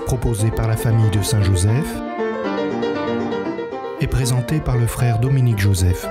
proposé par la famille de Saint-Joseph et présenté par le frère Dominique Joseph.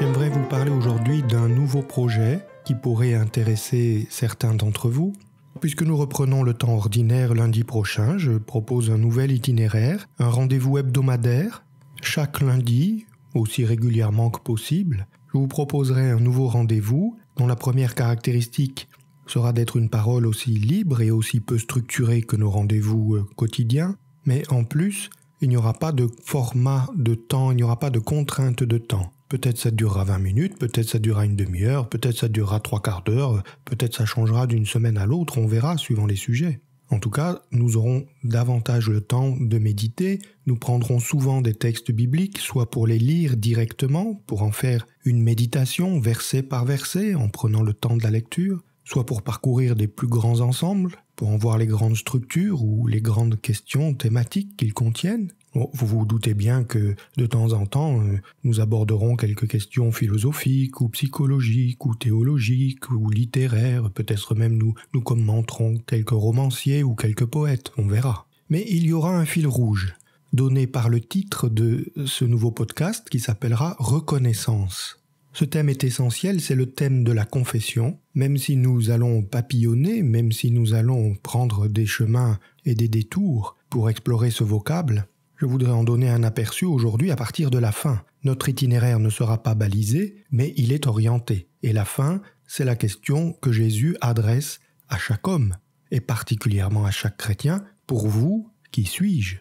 J'aimerais vous parler aujourd'hui d'un nouveau projet qui pourrait intéresser certains d'entre vous. Puisque nous reprenons le temps ordinaire lundi prochain, je propose un nouvel itinéraire, un rendez-vous hebdomadaire, chaque lundi, aussi régulièrement que possible. Je vous proposerai un nouveau rendez-vous dont la première caractéristique sera d'être une parole aussi libre et aussi peu structurée que nos rendez-vous euh, quotidiens, mais en plus, il n'y aura pas de format de temps, il n'y aura pas de contrainte de temps. Peut-être ça durera 20 minutes, peut-être ça durera une demi-heure, peut-être ça durera trois quarts d'heure, peut-être ça changera d'une semaine à l'autre, on verra suivant les sujets. En tout cas, nous aurons davantage le temps de méditer, nous prendrons souvent des textes bibliques, soit pour les lire directement, pour en faire une méditation verset par verset, en prenant le temps de la lecture, soit pour parcourir des plus grands ensembles, pour en voir les grandes structures ou les grandes questions thématiques qu'ils contiennent. vous vous doutez bien que de temps en temps, euh, nous aborderons quelques questions philosophiques ou psychologiques ou théologiques ou littéraires, peut-être même nous, nous commenterons quelques romanciers ou quelques poètes, on verra. Mais il y aura un fil rouge, donné par le titre de ce nouveau podcast qui s'appellera Reconnaissance. Ce thème est essentiel, c'est le thème de la confession. Même si nous allons papillonner, même si nous allons prendre des chemins et des détours pour explorer ce vocable, je voudrais en donner un aperçu aujourd'hui à partir de la fin. Notre itinéraire ne sera pas balisé, mais il est orienté. Et la fin, c'est la question que Jésus adresse à chaque homme, et particulièrement à chaque chrétien. Pour vous, qui suis-je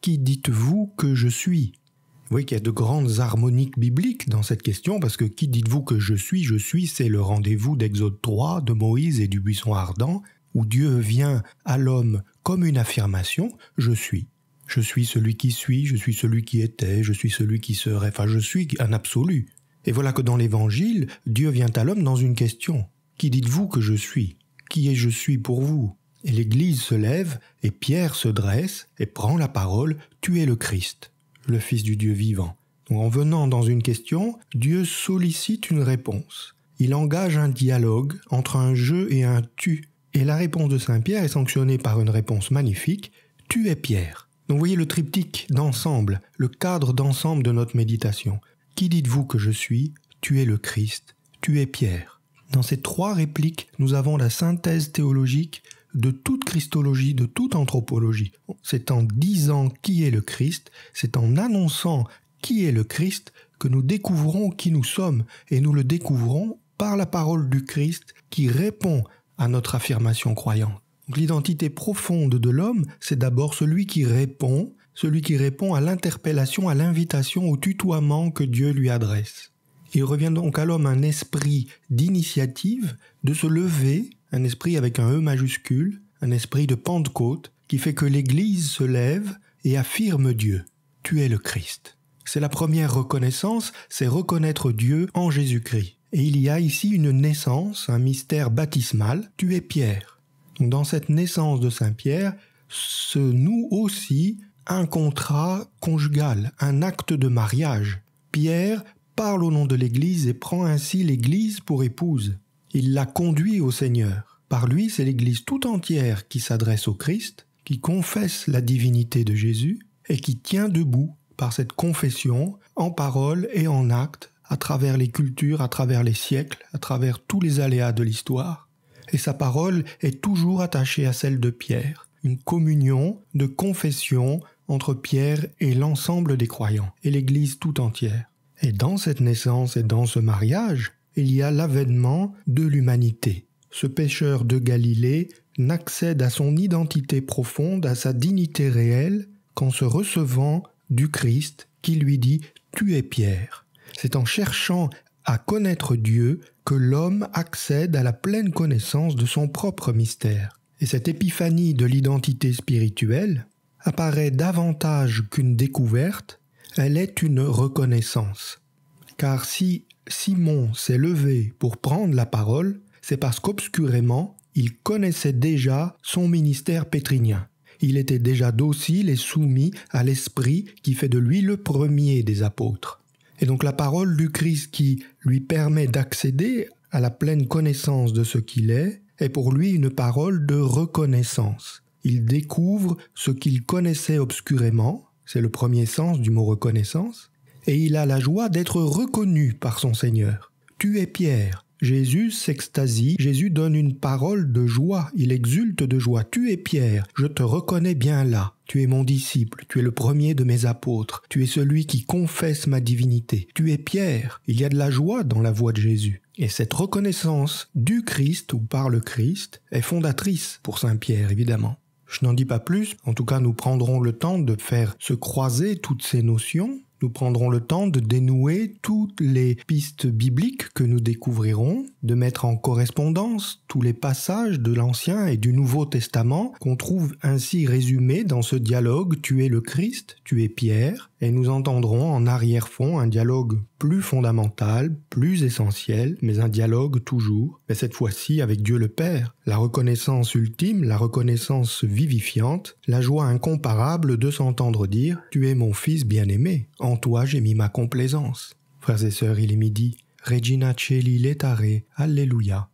Qui dites-vous que je suis vous voyez qu'il y a de grandes harmoniques bibliques dans cette question, parce que qui dites-vous que je suis Je suis, c'est le rendez-vous d'Exode 3, de Moïse et du buisson ardent, où Dieu vient à l'homme comme une affirmation, je suis. Je suis celui qui suis, je suis celui qui était, je suis celui qui serait, enfin je suis un absolu. Et voilà que dans l'Évangile, Dieu vient à l'homme dans une question. Qui dites-vous que je suis Qui est je suis pour vous Et l'Église se lève, et Pierre se dresse, et prend la parole, tu es le Christ le Fils du Dieu vivant. En venant dans une question, Dieu sollicite une réponse. Il engage un dialogue entre un je et un tu. Et la réponse de Saint Pierre est sanctionnée par une réponse magnifique, Tu es Pierre. Donc voyez le triptyque d'ensemble, le cadre d'ensemble de notre méditation. Qui dites-vous que je suis Tu es le Christ, tu es Pierre. Dans ces trois répliques, nous avons la synthèse théologique de toute christologie, de toute anthropologie. C'est en disant qui est le Christ, c'est en annonçant qui est le Christ que nous découvrons qui nous sommes, et nous le découvrons par la parole du Christ qui répond à notre affirmation croyante. L'identité profonde de l'homme, c'est d'abord celui qui répond, celui qui répond à l'interpellation, à l'invitation, au tutoiement que Dieu lui adresse. Il revient donc à l'homme un esprit d'initiative, de se lever, un esprit avec un E majuscule, un esprit de Pentecôte, qui fait que l'Église se lève et affirme Dieu. Tu es le Christ. C'est la première reconnaissance, c'est reconnaître Dieu en Jésus-Christ. Et il y a ici une naissance, un mystère baptismal. Tu es Pierre. dans cette naissance de Saint Pierre, se noue aussi un contrat conjugal, un acte de mariage. Pierre parle au nom de l'Église et prend ainsi l'Église pour épouse. Il la conduit au Seigneur. Par lui, c'est l'Église tout entière qui s'adresse au Christ, qui confesse la divinité de Jésus et qui tient debout par cette confession en parole et en acte, à travers les cultures, à travers les siècles, à travers tous les aléas de l'histoire. Et sa parole est toujours attachée à celle de Pierre, une communion de confession entre Pierre et l'ensemble des croyants, et l'Église tout entière. Et dans cette naissance et dans ce mariage, il y a l'avènement de l'humanité. Ce pêcheur de Galilée n'accède à son identité profonde, à sa dignité réelle, qu'en se recevant du Christ qui lui dit Tu es Pierre. C'est en cherchant à connaître Dieu que l'homme accède à la pleine connaissance de son propre mystère. Et cette épiphanie de l'identité spirituelle apparaît davantage qu'une découverte, elle est une reconnaissance. Car si Simon s'est levé pour prendre la parole, c'est parce qu'obscurément, il connaissait déjà son ministère pétrinien. Il était déjà docile et soumis à l'Esprit qui fait de lui le premier des apôtres. Et donc la parole du Christ qui lui permet d'accéder à la pleine connaissance de ce qu'il est, est pour lui une parole de reconnaissance. Il découvre ce qu'il connaissait obscurément, c'est le premier sens du mot reconnaissance, et il a la joie d'être reconnu par son Seigneur. Tu es Pierre. Jésus s'extasie, Jésus donne une parole de joie, il exulte de joie. Tu es Pierre, je te reconnais bien là. Tu es mon disciple, tu es le premier de mes apôtres, tu es celui qui confesse ma divinité. Tu es Pierre, il y a de la joie dans la voix de Jésus. Et cette reconnaissance du Christ ou par le Christ est fondatrice pour Saint Pierre, évidemment. Je n'en dis pas plus, en tout cas nous prendrons le temps de faire se croiser toutes ces notions, nous prendrons le temps de dénouer toutes les pistes bibliques que nous découvrirons, de mettre en correspondance tous les passages de l'Ancien et du Nouveau Testament qu'on trouve ainsi résumés dans ce dialogue Tu es le Christ, tu es Pierre, et nous entendrons en arrière-fond un dialogue plus fondamental, plus essentiel, mais un dialogue toujours, mais cette fois-ci avec Dieu le Père, la reconnaissance ultime, la reconnaissance vivifiante, la joie incomparable de s'entendre dire Tu es mon Fils bien-aimé, en toi j'ai mis ma complaisance. Frères et sœurs, il est midi. Regina Celi Letare, Alléluia.